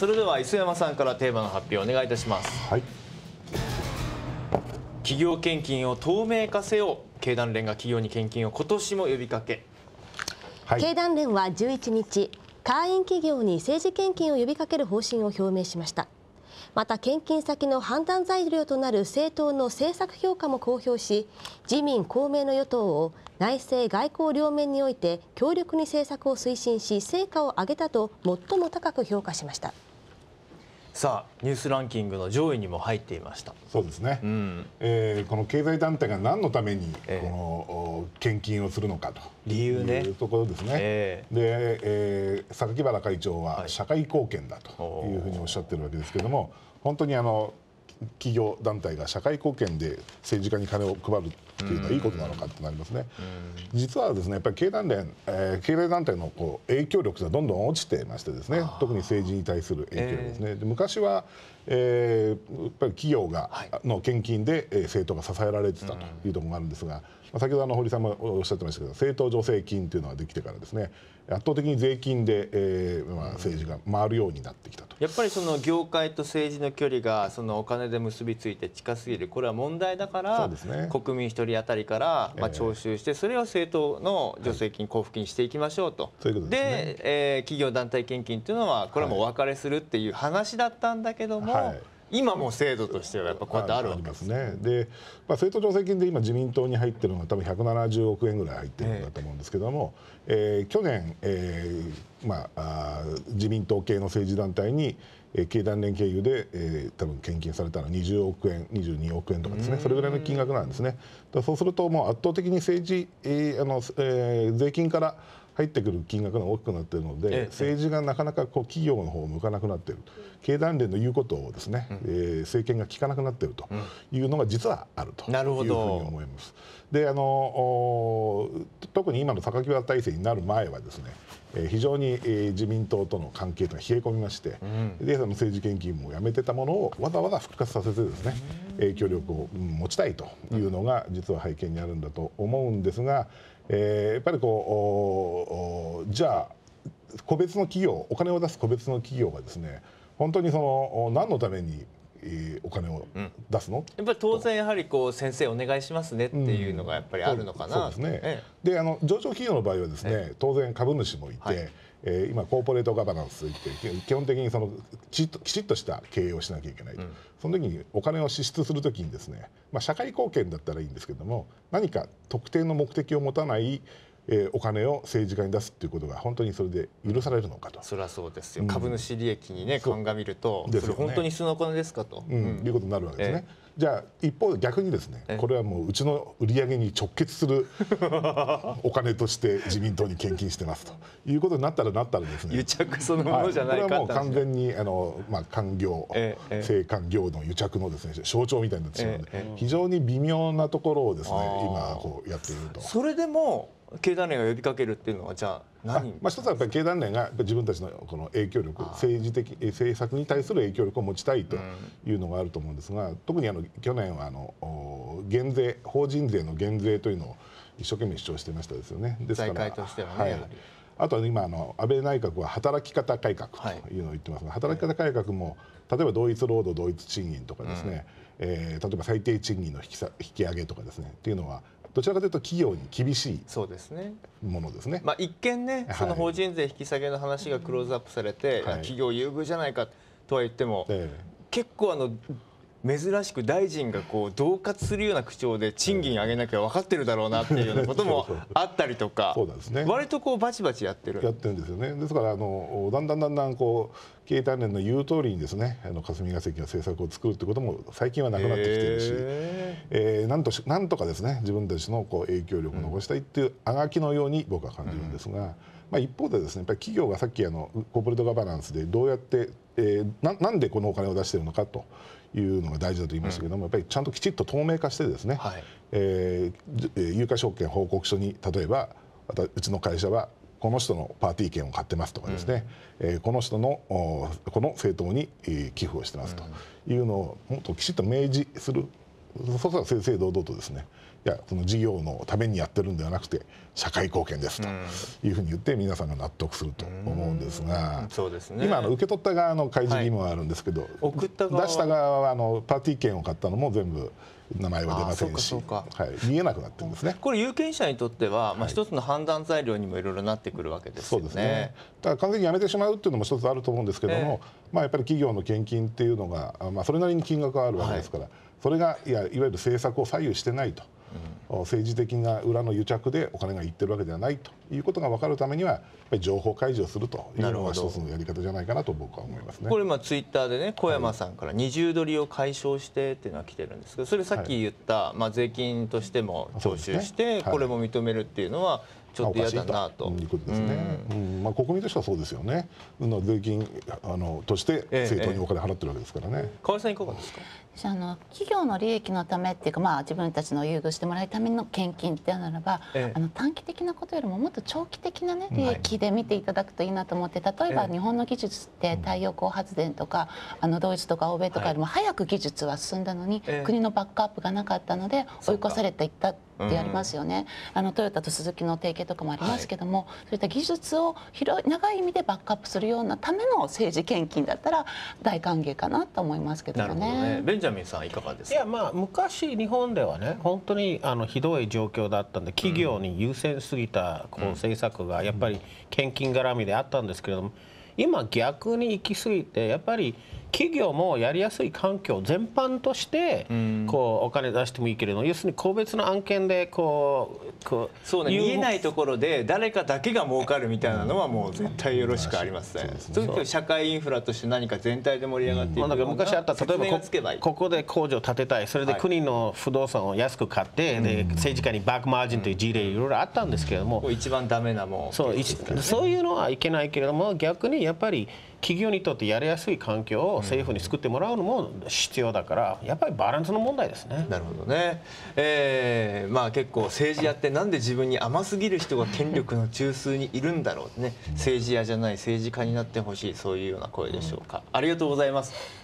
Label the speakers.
Speaker 1: それでは磯山さんからテーマの発表お願いいたします、はい、企業献金を透明化せよ経団連が企業に献金を今年も呼びかけ、はい、経団連は11日会員企業に政治献金を呼びかける方針を表明しましたまた献金先の判断材料となる政党の政策評価も公表し自民・公明の与党を内政・外交両面において強力に政策を推進し成果を上げたと最も高く評価しました。さあニュースランキングの上位にも入っていました
Speaker 2: そうですね、うん、えー、この経済団体が何のためにこの、えー、献金をするのかと理由ねいうところですね、えー、で、えー、榊原会長は社会貢献だというふうにおっしゃってるわけですけれども、はい、本当にあの企業団体が社会貢献で政治家に金を配るっていうのはいいことなのかってなりますね。実はですねやっぱり経団連、えー、経済団体のこう影響力がどんどん落ちてましてですね特に政治に対する影響力ですね。えー、で昔は、えー、やっぱり企業がの献金で、えー、政党が支えられてたというところがあるんですが、まあ、先ほどあの堀さんもおっしゃってましたけど政党助成金というのができてからですね圧倒的に税金で、えーまあ、政治が回るようになってき
Speaker 1: たとやっぱりその業界と政治の距離がそのお金で結びついて近すぎるこれは問題だから、そうです、ね、国民一人取あたりから、まあ、徴収して、それを政党の助成金、交付金していきましょうと、で、え企業団体献金というのは、これはもうお別れするっていう話だったんだけども。今も制度としてはやっぱこうやってあるわけです
Speaker 2: ね。で、まあ、政党助成金で今自民党に入ってるのが多分170億円ぐらい入ってるんだと思うんですけども、ええ去年、えまあ、あ自民党系の政治団体に、えー、経団連経由で、えー、多分献金されたのは20億円22億円とかですねそれぐらいの金額なんですね。そうするともう圧倒的に政治、えーあのえー、税金から入ってくる金額が大きくなっているので、政治がなかなかこう企業の方を向かなくなっている、経団連の言うことをですね、えー、政権が聞かなくなっているというのが実はあるというふうに思います。であの特に今の榊原体制になる前はですねえ非常にえ自民党との関係が冷え込みまして、うん、でその政治献金もやめてたものをわざわざ復活させてですね、影響力を持ちたいというのが実は背景にあるんだと思うんですが、えー、やっぱりこうじゃあ個別の企業お金を出す個別の企業がですね本当にその何のためにお金を出すの、うん、
Speaker 1: やっぱり当然やはりこう先生お願いしますねっていうのがやっぱりあるのかな、うん、そうですね、え
Speaker 2: え、であの上場企業の場合はですね当然株主もいて、はいえー、今コーポレートガバナンスといって基本的にそのきちっとした経営をしなきゃいけないと、うん、その時にお金を支出する時にですね、まあ、社会貢献だったらいいんですけども何か特定の目的を持たないえー、お金を政治家に出すっていうことが本当にそれで許されるのか
Speaker 1: とそれはそうですよ、うん、株主利益にね鑑みると、ね、それ本当に必要なお金ですかと、うん、いうことになるわけですね。
Speaker 2: じゃあ一方で逆にですねこれはもううちの売り上げに直結する お金として自民党に献金してますということになったらなったらですね癒着そのものじゃないか、これはもう完全にあの、まあ、官業政官業の癒着のですね象徴みたいになってしまうので非常に微妙なところをですね今こうやっていると。それでも経団連が呼びかけるっていうのはじゃあ何まあ、一つはやっぱり経団連が自分たちのこの影響力政治的政策に対する影響力を持ちたいというのがあると思うんですが、うん、特にあの去年はあの減税法人税の減税というのを一生懸命主張してましたですよね。ですから財界としてはね、はいあとは今あの安倍内閣は働き方改革というのを言ってますが、働き方改革も例えば同一労働同一賃金とかですね、え例えば最低賃金の引き引き上げとかですねっていうのはどちらかというと企業に厳しいですねものですね。
Speaker 1: まあ、一見ね、その法人税引き下げの話がクローズアップされて、はい、企業優遇じゃないかとは言っても、結構あの珍しく大臣がこう恫喝するような口調で賃金上げなきゃ分かってるだろうなっていうようなこともあったりとかそうです、ね、割とこうバチバチやってるや
Speaker 2: ってるんですよねですからあのだんだんだんだんこう経営鍛錬の言う通りにですねあの霞が関の政策を作るってことも最近はなくなってきてるし、えーなんとしなんとかですね自分たちのこう影響力を残したいっていうあがきのように僕は感じるんですが、まあ、一方でですねやっぱり企業がさっきあのコーポレートガバナンスでどうやって、えー、ななんでこのお金を出しているのかというのが大事だと言いましたけども、やっぱりちゃんときちっと透明化してですね、はい、えー、有価証券報告書に例えばうちの会社はこの人のパーティー券を買ってますとかですね、うん、えー、この人のこの政党に寄付をしてますというのをもっときちっと明示するそうしたら正々堂々とですねいやその事業のためにやってるんではなくて社会貢献ですというふうに言って皆さんが納得すると思うんですが、そうですね、今あの受け取った側の開示義務はあるんですけど、送った側出した側はあのパーティー券を買ったのも全部名前は出ませんし、はい、見えなくなってるんですね。
Speaker 1: これ有権者にとっては、まあ一つの判断材料にもいろいろなってくるわけですよね。そうですね。
Speaker 2: だから完全にやめてしまうっていうのも一つあると思うんですけども、まあやっぱり企業の献金っていうのが、まあそれなりに金額はあるわけですから。はいそれがいやいわゆる政策を左右してないと、うん、政治的な裏の癒着でお金がいってるわけではないということが分かるためには情報開示をするというのが一つのやり方じゃないかなと僕は思いますねこれ、
Speaker 1: まあ、ツイッターでね小山さんから二重取りを解消してっていうのは来てるんですけどそれさっき言った、はい、まあ、税金としても徴収して、ねはい、これも認めるっていうのは、ちょっと嫌だな
Speaker 2: と。いうことですね、うんまあ、国民としてはそうですよね、税金あのとして政党にお金払ってるわけですからね。
Speaker 1: 河、え、合、さん、いかがですかあの企業の利益のためっていうか、まあ、自分たちの優遇してもらうための献金ってならば、え、あの短期的なことよりももっと長期的な、ね、利益で見ていただくといいなと思って、例えば日本の技術って太陽光発電とかあのドイツとか欧米とかよりも早く技術は進んだのに、国のバックアップがなかったので追い越されていった。ってありますよね、うん、あのトヨタとスズキの提携とかもありますけども、はい、そういった技術を広い長い意味でバックアップするようなための政治献金だったら大歓迎かなと思いますけどね、ね、ベンジャミンさんいかがですかいやまあ昔日本ではね本当にあのひどい状況だったんで企業に優先すぎたこう政策がやっぱり献金絡みであったんですけれども、うん今逆に行き過ぎてやっぱり企業もやりやすい環境全般としてこうお金出してもいいけれど要するに個別の案件でこうこうそうね見えないところで誰かだけが儲かるみたいなのはもう絶対よろしくありません、ね、そういう社会インフラとして何か全体で盛り上がっていく、うん、昔あった例えばここで工場を建てたいそれで国の不動産を安く買って、はい、で政治家にバックマージンという事例いろいろあったんですけれども、うん、一番ダメなもんそう,、ね、そういうのはいけないけれども逆にやっぱり企業にとってやりやすい環境を政府に作ってもらうのも必要だからやっぱりバランスの問題ですね。なるほどね、えーまあ、結構政治やってなんで自分に甘すぎる人が権力の中枢にいるんだろうね政治家じゃない政治家になってほしいそういうような声でしょうか、ありがとうございます